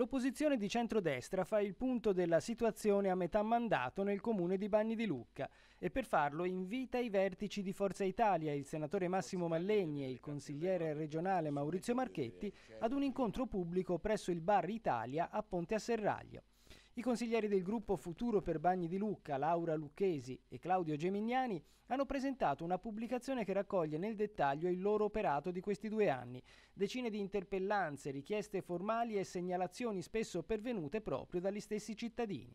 L'opposizione di centrodestra fa il punto della situazione a metà mandato nel comune di Bagni di Lucca e per farlo invita i vertici di Forza Italia, il senatore Massimo Mallegni e il consigliere regionale Maurizio Marchetti ad un incontro pubblico presso il Bar Italia a Ponte a Serraglio. I consiglieri del gruppo Futuro per Bagni di Lucca, Laura Lucchesi e Claudio Gemignani, hanno presentato una pubblicazione che raccoglie nel dettaglio il loro operato di questi due anni, decine di interpellanze, richieste formali e segnalazioni spesso pervenute proprio dagli stessi cittadini.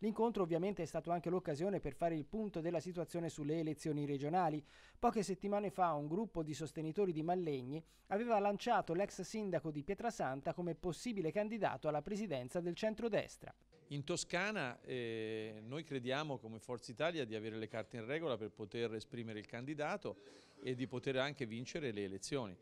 L'incontro ovviamente è stato anche l'occasione per fare il punto della situazione sulle elezioni regionali. Poche settimane fa un gruppo di sostenitori di Mallegni aveva lanciato l'ex sindaco di Pietrasanta come possibile candidato alla presidenza del centrodestra. In Toscana eh, noi crediamo come Forza Italia di avere le carte in regola per poter esprimere il candidato e di poter anche vincere le elezioni.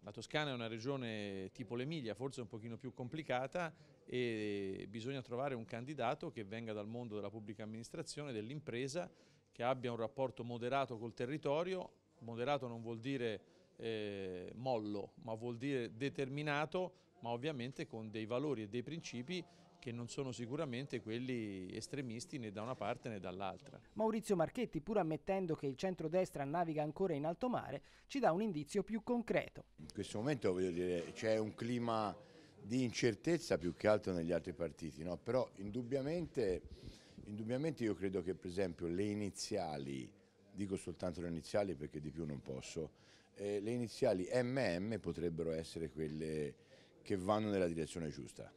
La Toscana è una regione tipo l'Emilia, forse un pochino più complicata e bisogna trovare un candidato che venga dal mondo della pubblica amministrazione, dell'impresa, che abbia un rapporto moderato col territorio, moderato non vuol dire eh, mollo, ma vuol dire determinato ma ovviamente con dei valori e dei principi che non sono sicuramente quelli estremisti né da una parte né dall'altra. Maurizio Marchetti, pur ammettendo che il centrodestra naviga ancora in alto mare, ci dà un indizio più concreto. In questo momento c'è un clima di incertezza più che altro negli altri partiti, no? però indubbiamente, indubbiamente io credo che per esempio le iniziali, dico soltanto le iniziali perché di più non posso, eh, le iniziali MM potrebbero essere quelle che vanno nella direzione giusta.